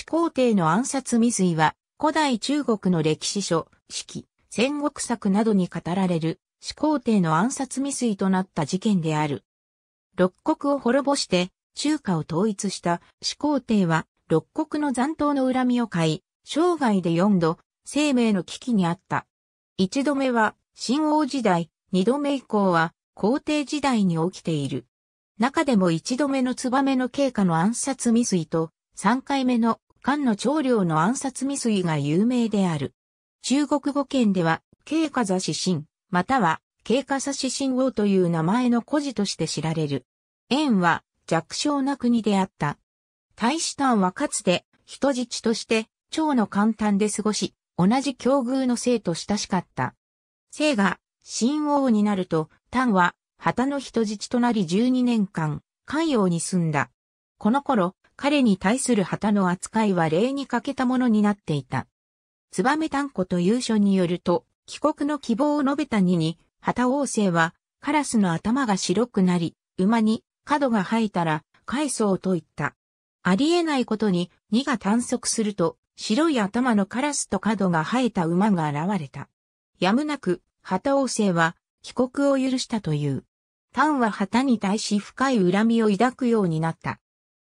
始皇帝の暗殺未遂は、古代中国の歴史書、式、戦国策などに語られる、始皇帝の暗殺未遂となった事件である。六国を滅ぼして、中華を統一した始皇帝は、六国の残党の恨みを買い、生涯で四度、生命の危機にあった。一度目は、新王時代、二度目以降は、皇帝時代に起きている。中でも一度目の燕の経過の暗殺未遂と、三回目の漢の長領の暗殺未遂が有名である。中国語圏では、慶華座指針、または、慶華座指針王という名前の故事として知られる。縁は弱小な国であった。大使丹はかつて、人質として、蝶の簡単で過ごし、同じ境遇の生と親しかった。生が、新王になると、丹は、旗の人質となり12年間、関陽に住んだ。この頃、彼に対する旗の扱いは礼に欠けたものになっていた。ツバメ炭コという書によると、帰国の希望を述べた2に、旗王政は、カラスの頭が白くなり、馬に角が生えたら、返そうと言った。ありえないことに、2が探索すると、白い頭のカラスと角が生えた馬が現れた。やむなく、旗王政は、帰国を許したという。タンは旗に対し深い恨みを抱くようになった。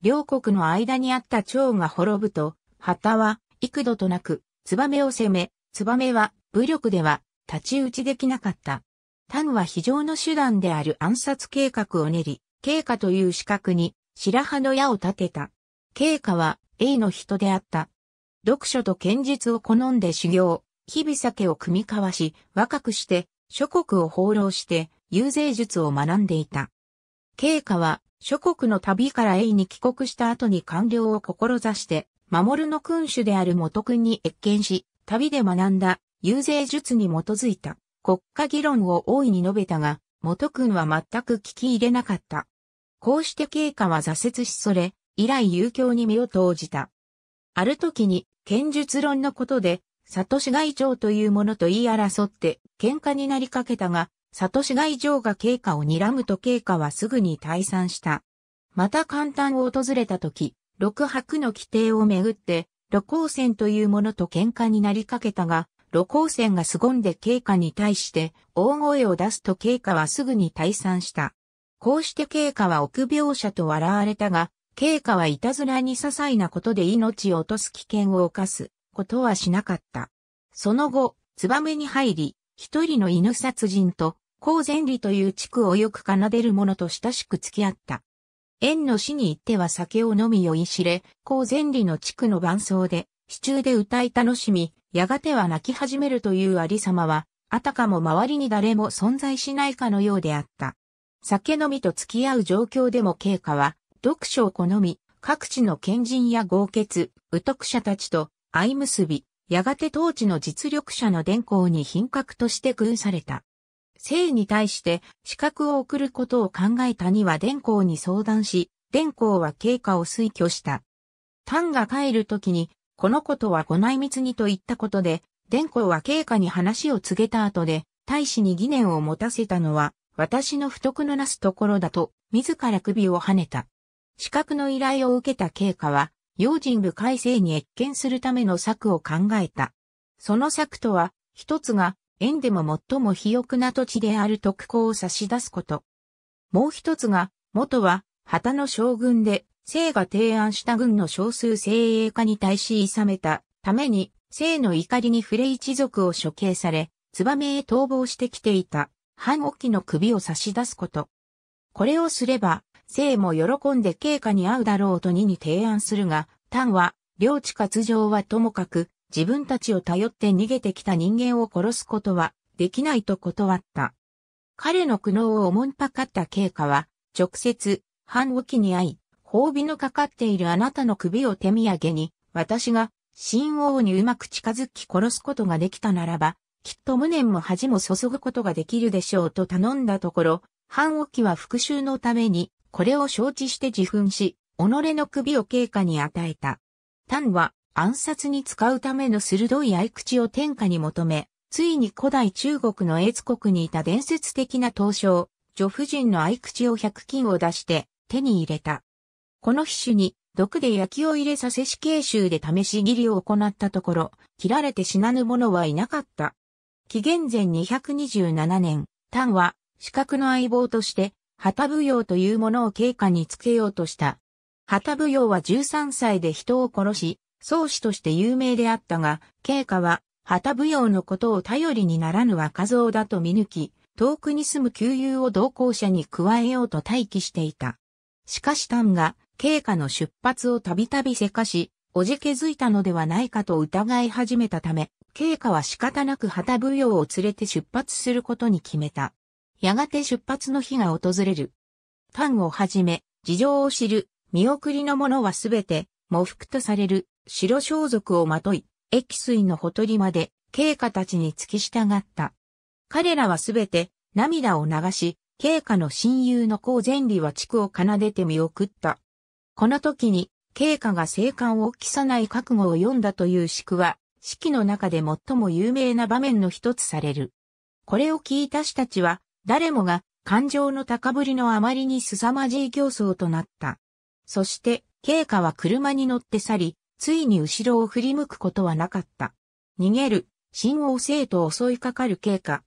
両国の間にあった蝶が滅ぶと、旗は幾度となく、燕を攻め、燕は武力では立ち打ちできなかった。タグは非常の手段である暗殺計画を練り、経過という資格に白羽の矢を立てた。経過は英の人であった。読書と剣術を好んで修行、日々酒を組み交わし、若くして諸国を放浪して、遊説術を学んでいた。経過は諸国の旅から英に帰国した後に官僚を志して、守の君主である元君に越見し、旅で学んだ遊説術に基づいた国家議論を大いに述べたが、元君は全く聞き入れなかった。こうして経過は挫折しそれ、以来遊興に身を投じた。ある時に、剣術論のことで、里市外長というものと言い争って、喧嘩になりかけたが、里市街城が経過を睨むと経過はすぐに退散した。また簡単を訪れた時、六白の規定をめぐって、露光線というものと喧嘩になりかけたが、露光線が凄んで経過に対して大声を出すと経過はすぐに退散した。こうして経過は臆病者と笑われたが、経過はいたずらに些細なことで命を落とす危険を犯すことはしなかった。その後、ツバメに入り、一人の犬殺人と、高前里という地区をよく奏でる者と親しく付き合った。縁の死に行っては酒を飲み酔いしれ、高前里の地区の伴奏で、支柱で歌い楽しみ、やがては泣き始めるというありさまは、あたかも周りに誰も存在しないかのようであった。酒飲みと付き合う状況でも経過は、読書を好み、各地の賢人や豪傑、宇徳者たちと、相結び、やがて当地の実力者の伝行に品格として軍された。生に対して資格を送ることを考えたには伝行に相談し、伝行は経過を推挙した。丹が帰るときに、このことはご内密にと言ったことで、伝行は経過に話を告げた後で、大使に疑念を持たせたのは、私の不徳のなすところだと、自ら首をはねた。資格の依頼を受けた経過は、用心部改正に越見するための策を考えた。その策とは、一つが、縁でも最も肥沃な土地である特攻を差し出すこと。もう一つが、元は、旗の将軍で、生が提案した軍の少数精鋭化に対し諌めたために、生の怒りに触れ一族を処刑され、燕へ逃亡してきていた、反沖の首を差し出すこと。これをすれば、生も喜んで経過に会うだろうと二に提案するが、単は、領地割譲はともかく、自分たちを頼って逃げてきた人間を殺すことは、できないと断った。彼の苦悩をおもんぱかった経過は、直接、反沖に会い、褒美のかかっているあなたの首を手土産に、私が、新王にうまく近づき殺すことができたならば、きっと無念も恥も注ぐことができるでしょうと頼んだところ、反沖は復讐のためにこれを承知して自噴し、己の首を経過に与えた。丹は暗殺に使うための鋭い合口を天下に求め、ついに古代中国の越国にいた伝説的な東商、女夫人の合口を百金を出して手に入れた。この皮種に毒で焼きを入れさせ死刑囚で試し切りを行ったところ、切られて死なぬ者はいなかった。紀元前227年、丹は、資角の相棒として、旗舞踊というものを経過につけようとした。旗舞踊は13歳で人を殺し、宗師として有名であったが、経過は旗舞踊のことを頼りにならぬ若造だと見抜き、遠くに住む旧友を同行者に加えようと待機していた。しかし丹が、経過の出発をたびたびせかし、おじけづいたのではないかと疑い始めたため、経過は仕方なく旗舞踊を連れて出発することに決めた。やがて出発の日が訪れる。パンをはじめ、事情を知る、見送りの者はすべて、喪服とされる、白装束をまとい、液水のほとりまで、経過たちに付き従った。彼らはすべて、涙を流し、経過の親友の高前理は地区を奏でて見送った。この時に、経過が生還を期さない覚悟を読んだという宿は、は、式の中で最も有名な場面の一つされる。これを聞いた人たちは、誰もが感情の高ぶりのあまりに凄まじい競争となった。そして、慶華は車に乗って去り、ついに後ろを振り向くことはなかった。逃げる、新王生と襲いかかる慶華。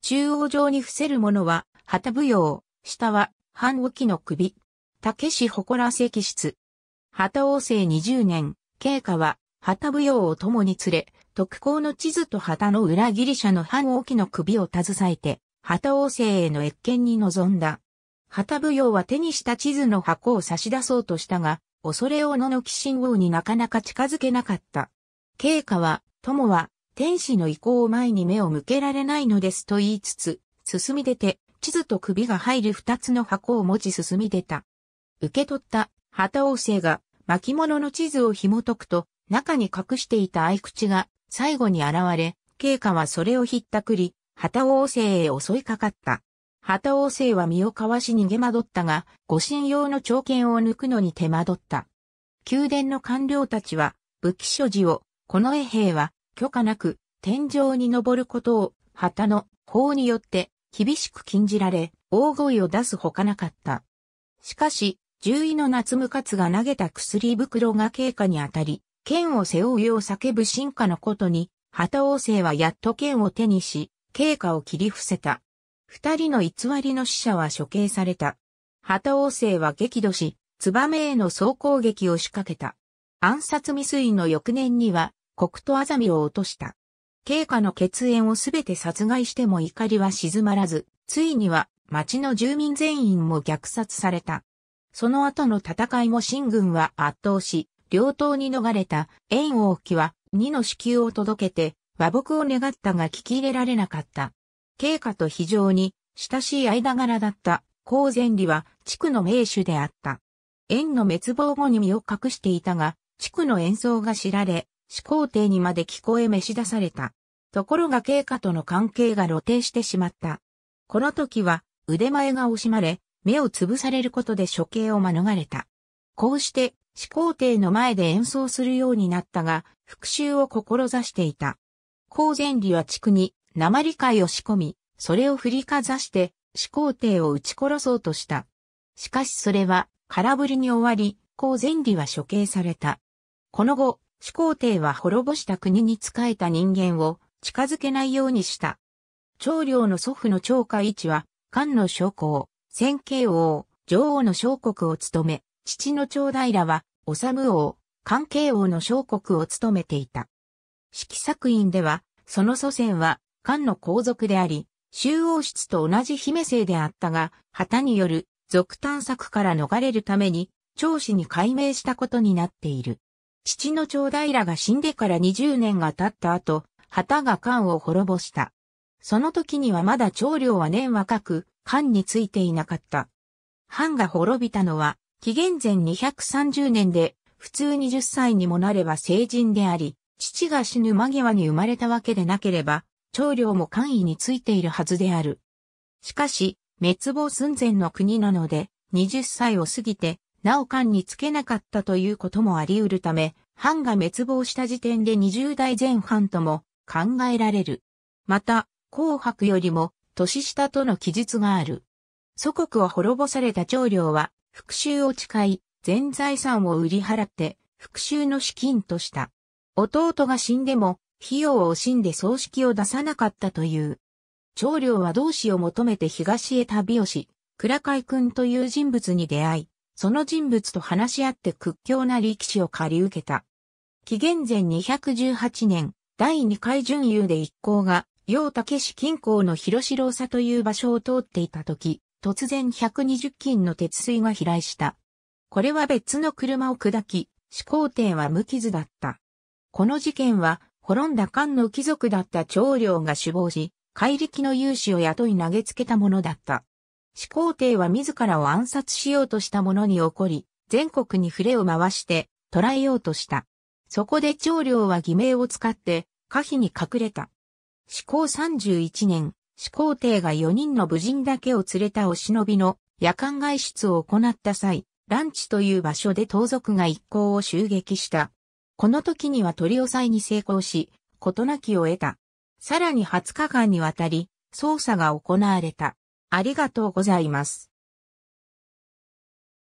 中央上に伏せる者は、旗舞踊、下は、半沖の首。竹らせ石室。旗王生20年、慶華は、旗舞踊を共に連れ、特攻の地図と旗の裏ギリシャの半沖の首を携えて、旗王政への越見に臨んだ。旗舞踊は手にした地図の箱を差し出そうとしたが、恐れをののき信王になかなか近づけなかった。陛下は、友は、天使の意向を前に目を向けられないのですと言いつつ、進み出て、地図と首が入る二つの箱を持ち進み出た。受け取った、旗王政が、巻物の地図を紐解くと、中に隠していた合口が、最後に現れ、陛下はそれをひったくり、旗王政へ襲いかかった。旗王政は身をかわし逃げ惑ったが、護身用の長剣を抜くのに手間取った。宮殿の官僚たちは、武器所持を、この衛兵は、許可なく、天井に登ることを、旗の法によって、厳しく禁じられ、大声を出すほかなかった。しかし、獣医の夏無活が投げた薬袋が経過にあたり、剣を背負うよう叫ぶ進化のことに、旗王政はやっと剣を手にし、経過を切り伏せた。二人の偽りの死者は処刑された。旗王政は激怒し、燕への総攻撃を仕掛けた。暗殺未遂の翌年には、国とあざみを落とした。経過の血縁をすべて殺害しても怒りは静まらず、ついには町の住民全員も虐殺された。その後の戦いも新軍は圧倒し、両党に逃れた縁王旗は2の支給を届けて和睦を願ったが聞き入れられなかった。経過と非常に親しい間柄だった高善里は地区の名手であった。縁の滅亡後に身を隠していたが、地区の演奏が知られ、始皇帝にまで聞こえ召し出された。ところが経過との関係が露呈してしまった。この時は腕前が惜しまれ、目をつぶされることで処刑を免れた。こうして、始皇帝の前で演奏するようになったが、復讐を志していた。光前理は地区に鉛界を仕込み、それを振りかざして始皇帝を撃ち殺そうとした。しかしそれは空振りに終わり、光前理は処刑された。この後、始皇帝は滅ぼした国に仕えた人間を近づけないようにした。長領の祖父の長海一は、漢の将校、先慶王、女王の将国を務め、父の長らは、治王、関慶王の将国を務めていた。式作院では、その祖先は、漢の皇族であり、周王室と同じ姫姓であったが、旗による俗探索から逃れるために、長子に改名したことになっている。父の長平が死んでから20年が経った後、旗が漢を滅ぼした。その時にはまだ長領は年若く、漢についていなかった。藩が滅びたのは、紀元前230年で、普通20歳にもなれば成人であり、父が死ぬ間際に生まれたわけでなければ、長領も官位についているはずである。しかし、滅亡寸前の国なので、20歳を過ぎて、なお官につけなかったということもあり得るため、藩が滅亡した時点で20代前半とも考えられる。また、紅白よりも年下との記述がある。祖国を滅ぼされた長領は復讐を誓い、全財産を売り払って復讐の資金とした。弟が死んでも、費用を惜しんで葬式を出さなかったという。長領は同志を求めて東へ旅をし、倉海君という人物に出会い、その人物と話し合って屈強な力士を借り受けた。紀元前218年、第2回準優で一行が、陽武市近郊の広城佐という場所を通っていた時、突然120金の鉄水が飛来した。これは別の車を砕き、始皇帝は無傷だった。この事件は、滅んだ漢の貴族だった長領が首謀し、怪力の勇士を雇い投げつけたものだった。始皇帝は自らを暗殺しようとした者に起こり、全国に触れを回して、捕らえようとした。そこで長領は偽名を使って、可否に隠れた。始皇31年、始皇帝が4人の武人だけを連れたお忍びの夜間外出を行った際、ランチという場所で盗賊が一行を襲撃した。この時には取り押さえに成功し、事なきを得た。さらに20日間にわたり、捜査が行われた。ありがとうございます。